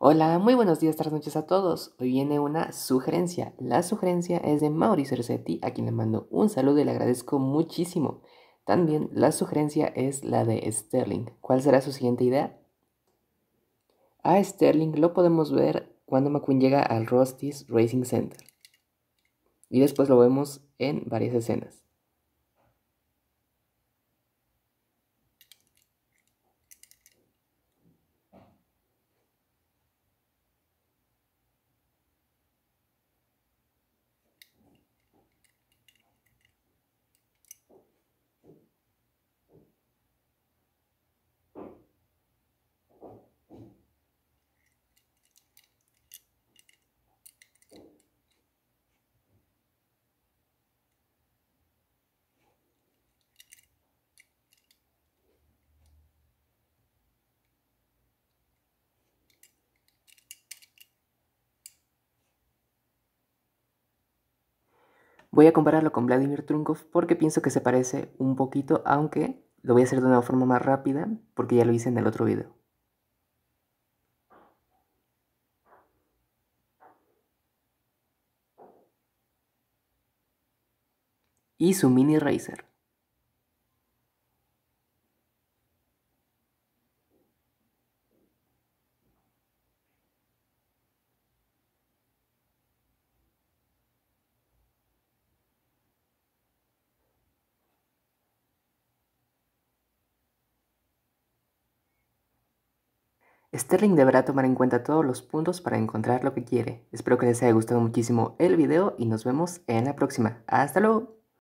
Hola, muy buenos días, tardes, noches a todos. Hoy viene una sugerencia. La sugerencia es de Mauri Cercetti, a quien le mando un saludo y le agradezco muchísimo. También la sugerencia es la de Sterling. ¿Cuál será su siguiente idea? A Sterling lo podemos ver cuando McQueen llega al Rusty's Racing Center. Y después lo vemos en varias escenas. Voy a compararlo con Vladimir Trunkov porque pienso que se parece un poquito, aunque lo voy a hacer de una forma más rápida porque ya lo hice en el otro video. Y su mini racer. Sterling deberá tomar en cuenta todos los puntos para encontrar lo que quiere. Espero que les haya gustado muchísimo el video y nos vemos en la próxima. ¡Hasta luego!